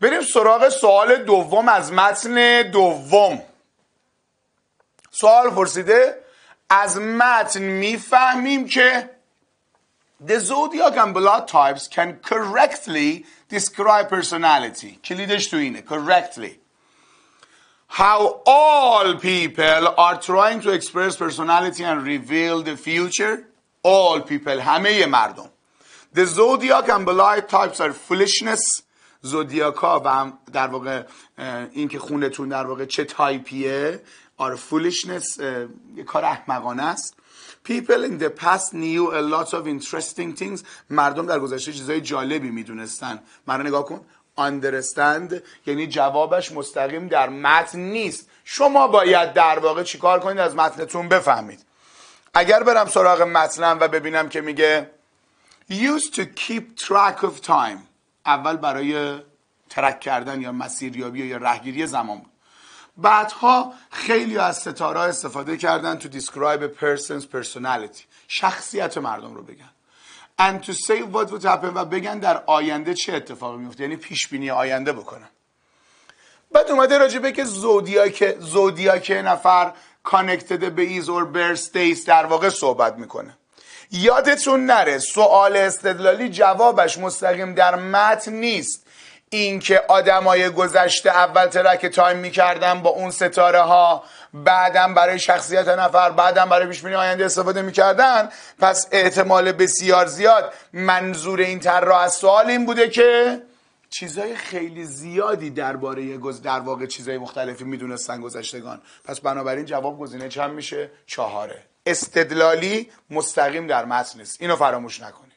بریم سراغ سوال دوم از متن دوم سوال پرسیده از متن میفهمیم که The zodiac and blood types can correctly describe personality. کلیدش تو اینه. Correctly. How all people are trying to express personality and reveal the future. All people. همه مردم. The zodiac and blood types are foolishness. زودیاکا و هم در واقع اینکه خونتون در واقع چه تایپیه آر فولشنس یه کار احمقانه است People in the past knew a lot of interesting things مردم در گذشته چیزای جالبی میدونستن من نگاه کن understand یعنی جوابش مستقیم در متن نیست شما باید در واقع چیکار کنید از متنتون بفهمید اگر برم سراغ متنم و ببینم که میگه used to keep track of time اول برای ترک کردن یا مسیریابی یا رهگیری زمان بود بعدها خیلی از ستاره استفاده کردن تو describe a person's شخصیت مردم رو بگن and to say what would happen و بگن در آینده چه اتفاقی میفته یعنی پیش بینی آینده بکنن بعد اومده راجبه که زودیاک زودیاک نفر کانکتد به ایز اور برستیس در واقع صحبت میکنه یادتون نره سوال استدلالی جوابش مستقیم در متن نیست اینکه آدمای گذشته اول ترک تایم میکردن با اون ستاره ها بعدم برای شخصیت نفر بعدم برای پیش آینده استفاده میکردن پس احتمال بسیار زیاد منظور این طرح از سوال این بوده که چیزای خیلی زیادی درباره گز در واقع چیزای مختلفی میدونستن گذشتگان پس بنابراین جواب گزینه چند میشه چهاره استدلالی مستقیم در متن نیست اینو فراموش نکن.